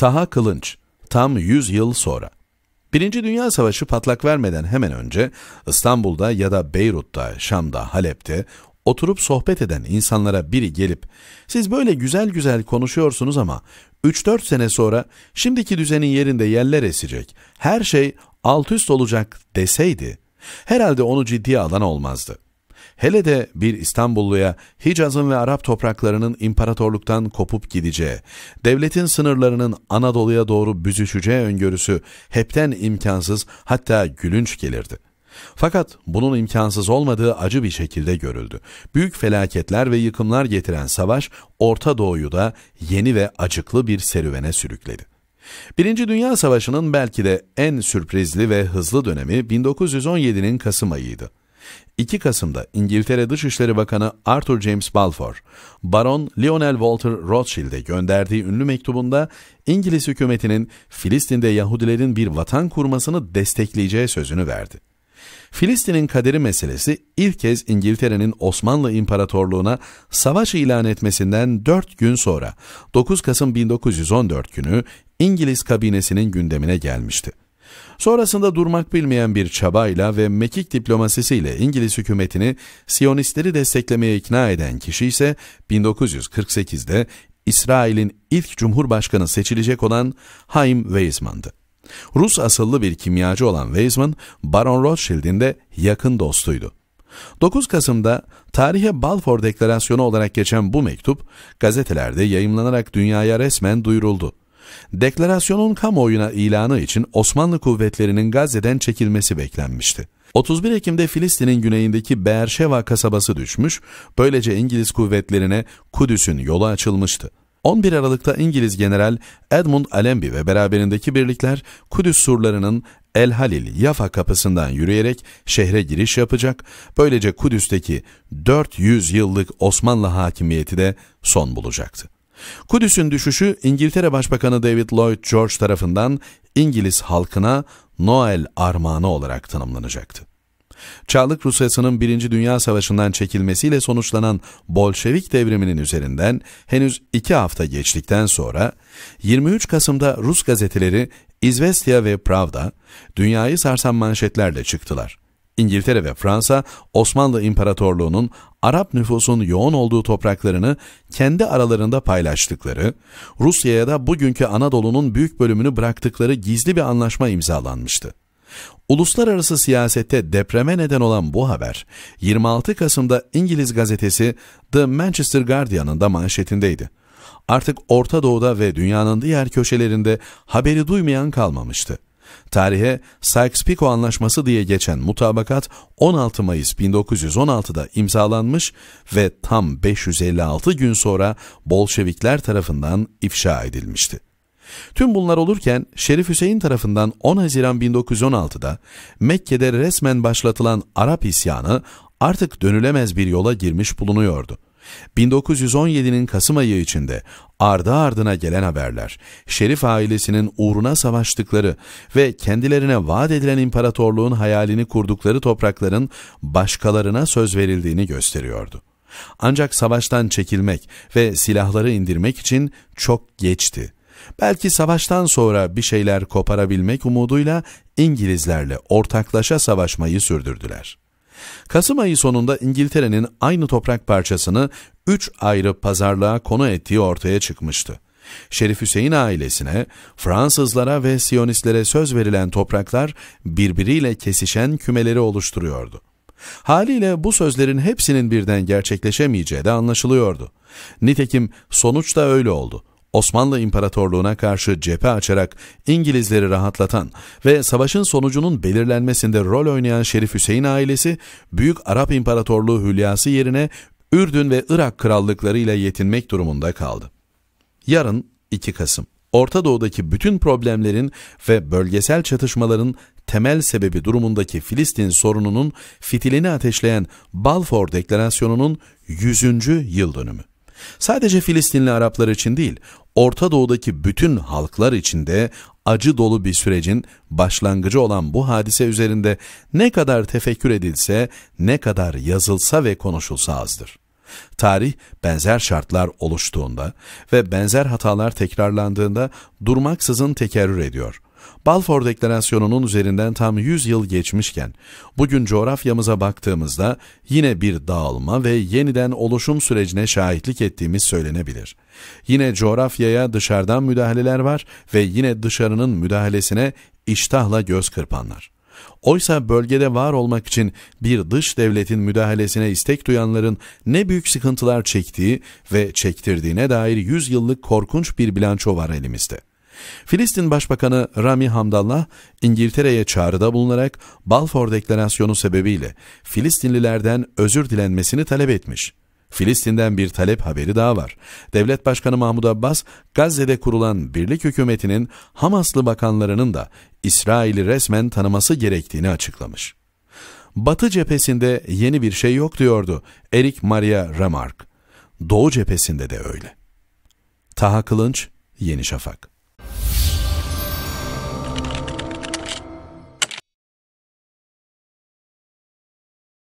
Taha Kılınç, tam 100 yıl sonra. Birinci Dünya Savaşı patlak vermeden hemen önce İstanbul'da ya da Beyrut'ta, Şam'da, Halep'te oturup sohbet eden insanlara biri gelip siz böyle güzel güzel konuşuyorsunuz ama 3-4 sene sonra şimdiki düzenin yerinde yerler esecek, her şey alt üst olacak deseydi herhalde onu ciddiye alan olmazdı. Hele de bir İstanbulluya Hicaz'ın ve Arap topraklarının imparatorluktan kopup gideceği, devletin sınırlarının Anadolu'ya doğru büzüşeceği öngörüsü hepten imkansız hatta gülünç gelirdi. Fakat bunun imkansız olmadığı acı bir şekilde görüldü. Büyük felaketler ve yıkımlar getiren savaş Orta Doğu'yu da yeni ve acıklı bir serüvene sürükledi. Birinci Dünya Savaşı'nın belki de en sürprizli ve hızlı dönemi 1917'nin Kasım ayıydı. 2 Kasım'da İngiltere Dışişleri Bakanı Arthur James Balfour, Baron Lionel Walter Rothschild'e gönderdiği ünlü mektubunda İngiliz hükümetinin Filistin'de Yahudilerin bir vatan kurmasını destekleyeceği sözünü verdi. Filistin'in kaderi meselesi ilk kez İngiltere'nin Osmanlı İmparatorluğu'na savaş ilan etmesinden 4 gün sonra 9 Kasım 1914 günü İngiliz kabinesinin gündemine gelmişti. Sonrasında durmak bilmeyen bir çabayla ve mekik diplomasisiyle İngiliz hükümetini Siyonistleri desteklemeye ikna eden kişi ise 1948'de İsrail'in ilk cumhurbaşkanı seçilecek olan Haim Weizmann'dı. Rus asıllı bir kimyacı olan Weizmann, Baron Rothschild'in de yakın dostuydu. 9 Kasım'da tarihe Balfour Deklarasyonu olarak geçen bu mektup gazetelerde yayımlanarak dünyaya resmen duyuruldu. Deklarasyonun kamuoyuna ilanı için Osmanlı kuvvetlerinin Gazze'den çekilmesi beklenmişti. 31 Ekim'de Filistin'in güneyindeki Beerşeva kasabası düşmüş, böylece İngiliz kuvvetlerine Kudüs'ün yolu açılmıştı. 11 Aralık'ta İngiliz General Edmund Allenby ve beraberindeki birlikler Kudüs surlarının El Halil Yafa kapısından yürüyerek şehre giriş yapacak, böylece Kudüs'teki 400 yıllık Osmanlı hakimiyeti de son bulacaktı. Kudüs'ün düşüşü İngiltere Başbakanı David Lloyd George tarafından İngiliz halkına Noel armağanı olarak tanımlanacaktı. Çarlık Rusyası'nın Birinci Dünya Savaşı'ndan çekilmesiyle sonuçlanan Bolşevik devriminin üzerinden henüz iki hafta geçtikten sonra 23 Kasım'da Rus gazeteleri İzvestiya ve Pravda dünyayı sarsan manşetlerle çıktılar. İngiltere ve Fransa, Osmanlı İmparatorluğu'nun Arap nüfusun yoğun olduğu topraklarını kendi aralarında paylaştıkları, Rusya'ya da bugünkü Anadolu'nun büyük bölümünü bıraktıkları gizli bir anlaşma imzalanmıştı. Uluslararası siyasette depreme neden olan bu haber, 26 Kasım'da İngiliz gazetesi The Manchester Guardian'ın da manşetindeydi. Artık Orta Doğu'da ve dünyanın diğer köşelerinde haberi duymayan kalmamıştı. Tarihe Sykes-Picot Anlaşması diye geçen mutabakat 16 Mayıs 1916'da imzalanmış ve tam 556 gün sonra Bolşevikler tarafından ifşa edilmişti. Tüm bunlar olurken Şerif Hüseyin tarafından 10 Haziran 1916'da Mekke'de resmen başlatılan Arap isyanı artık dönülemez bir yola girmiş bulunuyordu. 1917'nin Kasım ayı içinde ardı ardına gelen haberler, Şerif ailesinin uğruna savaştıkları ve kendilerine vaat edilen imparatorluğun hayalini kurdukları toprakların başkalarına söz verildiğini gösteriyordu. Ancak savaştan çekilmek ve silahları indirmek için çok geçti. Belki savaştan sonra bir şeyler koparabilmek umuduyla İngilizlerle ortaklaşa savaşmayı sürdürdüler. Kasım ayı sonunda İngiltere'nin aynı toprak parçasını 3 ayrı pazarlığa konu ettiği ortaya çıkmıştı. Şerif Hüseyin ailesine, Fransızlara ve Siyonistlere söz verilen topraklar birbiriyle kesişen kümeleri oluşturuyordu. Haliyle bu sözlerin hepsinin birden gerçekleşemeyeceği de anlaşılıyordu. Nitekim sonuç da öyle oldu. Osmanlı İmparatorluğu'na karşı cephe açarak İngilizleri rahatlatan ve savaşın sonucunun belirlenmesinde rol oynayan Şerif Hüseyin ailesi, Büyük Arap İmparatorluğu hülyası yerine Ürdün ve Irak krallıkları ile yetinmek durumunda kaldı. Yarın 2 Kasım, Orta Doğu'daki bütün problemlerin ve bölgesel çatışmaların temel sebebi durumundaki Filistin sorununun fitilini ateşleyen Balfour Deklarasyonu'nun 100. yıl dönümü. Sadece Filistinli Araplar için değil, Orta Doğu'daki bütün halklar içinde acı dolu bir sürecin başlangıcı olan bu hadise üzerinde ne kadar tefekkür edilse, ne kadar yazılsa ve konuşulsa azdır. Tarih benzer şartlar oluştuğunda ve benzer hatalar tekrarlandığında durmaksızın tekerrür ediyor.'' Balfour Deklarasyonu'nun üzerinden tam 100 yıl geçmişken, bugün coğrafyamıza baktığımızda yine bir dağılma ve yeniden oluşum sürecine şahitlik ettiğimiz söylenebilir. Yine coğrafyaya dışarıdan müdahaleler var ve yine dışarının müdahalesine iştahla göz kırpanlar. Oysa bölgede var olmak için bir dış devletin müdahalesine istek duyanların ne büyük sıkıntılar çektiği ve çektirdiğine dair 100 yıllık korkunç bir bilanço var elimizde. Filistin Başbakanı Rami Hamdallah, İngiltere'ye çağrıda bulunarak Balfour Deklarasyonu sebebiyle Filistinlilerden özür dilenmesini talep etmiş. Filistin'den bir talep haberi daha var. Devlet Başkanı Mahmud Abbas, Gazze'de kurulan birlik hükümetinin Hamaslı bakanlarının da İsrail'i resmen tanıması gerektiğini açıklamış. Batı cephesinde yeni bir şey yok diyordu Erik Maria Remarque. Doğu cephesinde de öyle. Taha Kılınç, Yeni Şafak